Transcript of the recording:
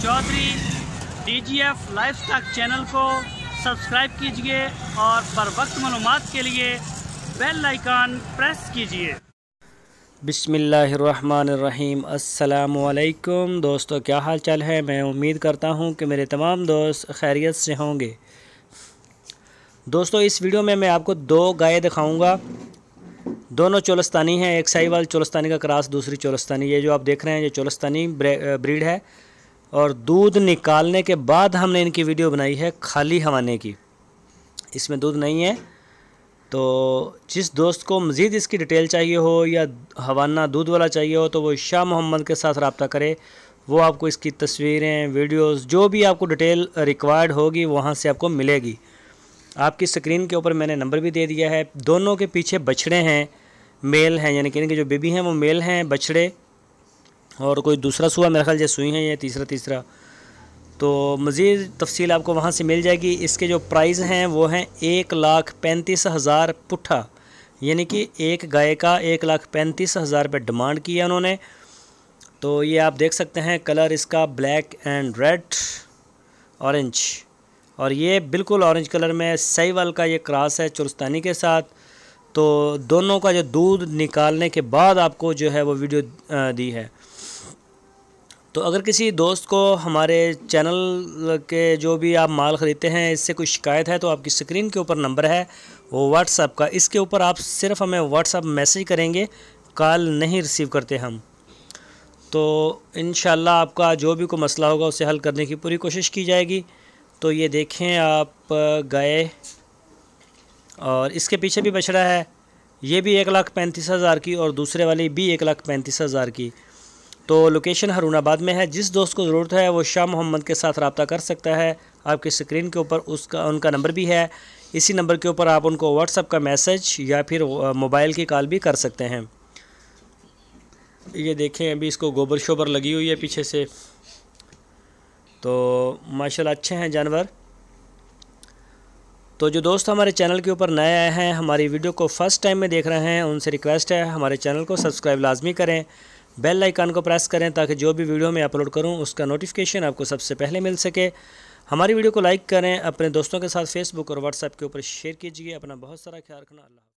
چودری D G F life channel کو subscribe کیجئے اور وقت معلومات کے لیے بیل آئیکن پریس کیجئے بسم اللہ الرحمن الرحیم السلام علیکم دوستو کیا حال چال ہے میں امید کرتا ہوں کہ میرے تمام دوست خیریت سے ہوں گے دوستو اس ویڈیو میں میں آپ کو دو گائے دکھاؤں گا دونوں چولستانی ہیں ایک سائی وال چولستانی کا کراس دوسری چولستانی یہ جو آپ دیکھ رہے ہیں یہ چولستانی بریڈ ہے اور دودھ نکالنے کے بعد ہم نے ان کی ویڈیو بنائی ہے خالی ہوانے کی اس میں دودھ نہیں ہے تو جس دوست کو مزید اس کی ڈیٹیل چاہیے ہو یا ہوانہ دودھ والا چاہیے ہو تو وہ شاہ محمد کے ساتھ رابطہ کرے وہ آپ کو اس کی تصویریں ویڈیوز جو بھی آپ کو ڈیٹیل ریکوائرڈ ہوگی وہاں سے آپ کو ملے گی آپ کی سکرین کے اوپر میں نے نمبر بھی دے دیا ہے دونوں کے پیچھے بچھڑے ہیں میل ہیں یعنی کہ ان کے جو بیبی ہیں وہ میل ہیں بچھڑے اور کوئی دوسرا سوا میرا خیال یہ سوئی ہیں یہ تیسرا تیسرا تو مزید تفصیل آپ کو وہاں سے مل جائے گی اس کے جو پرائز ہیں وہ ہیں ایک لاکھ پینتیس ہزار پٹھا یعنی کہ ایک گائے کا ایک لاکھ پینتیس ہزار روپے ڈیمانڈ کیا انہوں نے تو یہ آپ دیکھ سکتے ہیں کلر اس کا بلیک اینڈ ریڈ اورنج اور یہ بالکل اورنج کلر میں سی کا یہ کراس ہے چرستانی کے ساتھ تو دونوں کا جو دودھ نکالنے کے بعد آپ کو جو ہے وہ ویڈیو دی ہے تو اگر کسی دوست کو ہمارے چینل کے جو بھی آپ مال خریدتے ہیں اس سے کوئی شکایت ہے تو آپ کی سکرین کے اوپر نمبر ہے وہ واٹس اپ کا اس کے اوپر آپ صرف ہمیں واٹس ایپ میسیج کریں گے کال نہیں رسیو کرتے ہم تو انشاءاللہ آپ کا جو بھی کوئی مسئلہ ہوگا اسے حل کرنے کی پوری کوشش کی جائے گی تو یہ دیکھیں آپ گئے اور اس کے پیچھے بھی بچڑا ہے یہ بھی ایک لاکھ پینتیس ہزار کی اور دوسرے والی بھی ایک لاکھ پینتیس ہزار کی تو لوکیشن ہرون آباد میں ہے جس دوست کو ضرورت ہے وہ شاہ محمد کے ساتھ رابطہ کر سکتا ہے آپ کے سکرین کے اوپر اس کا ان کا نمبر بھی ہے اسی نمبر کے اوپر آپ ان کو واٹس اپ کا میسج یا پھر موبائل کی کال بھی کر سکتے ہیں یہ دیکھیں ابھی اس کو گوبر شوبر لگی ہوئی ہے پیچھے سے تو ماشاءاللہ اچھے ہیں جانور تو جو دوست ہمارے چینل کے اوپر نئے آئے ہیں ہماری ویڈیو کو فرس ٹائم میں دیکھ رہے ہیں ان سے ریکویسٹ ہے ہمارے چینل کو سبسکرائب لازمی کریں بیل آئیکن کو پریس کریں تاکہ جو بھی ویڈیو میں اپلوڈ کروں اس کا نوٹیفیکیشن آپ کو سب سے پہلے مل سکے ہماری ویڈیو کو لائک کریں اپنے دوستوں کے ساتھ فیس بک اور واٹس ایپ کے اوپر شیئر کیجیے اپنا بہت سارا خیال رکھنا اللہ